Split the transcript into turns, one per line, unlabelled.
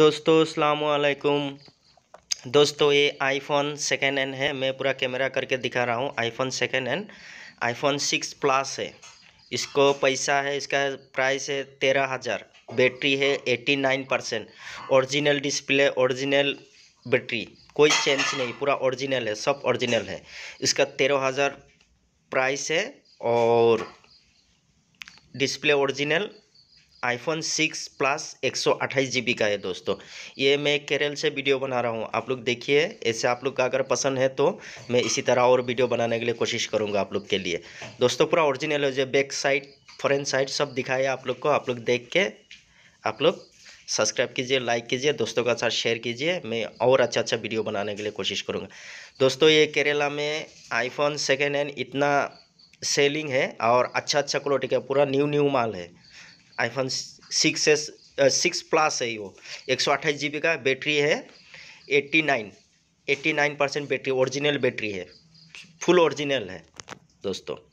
दोस्तों सलामकुम दोस्तों ये आईफोन सेकेंड हैंड है मैं पूरा कैमरा करके दिखा रहा हूँ iPhone second hand iPhone six plus है इसको पैसा है इसका प्राइस है तेरह हज़ार बैटरी है eighty nine percent original display original battery कोई चेंज नहीं पूरा ओरिजिनल है सब ओरिजिनल है इसका तेरह हज़ार प्राइस है और display original iPhone six plus एक सौ अट्ठाईस जी बी का है दोस्तों ये मैं केरल से वीडियो बना रहा हूँ आप लोग देखिए ऐसे आप लोग का अगर पसंद है तो मैं इसी तरह और वीडियो बनाने के लिए कोशिश करूँगा आप लोग के लिए दोस्तों पूरा ओरिजिनल है जो बैक साइड फ्रंट साइड सब दिखाया आप लोग को आप लोग देख के आप लोग सब्सक्राइब कीजिए लाइक कीजिए दोस्तों का साथ शेयर कीजिए मैं और अच्छा अच्छा वीडियो बनाने के लिए कोशिश करूँगा दोस्तों ये केरला में आईफोन सेकेंड हैंड इतना सेलिंग है और अच्छा अच्छा क्वालिटी का पूरा न्यू न्यू माल है iPhone six S six plus है वो एक सौ अट्ठाईस जी बी का बैटरी है eighty nine eighty nine percent battery original battery है फुल ओरिजिनल है दोस्तों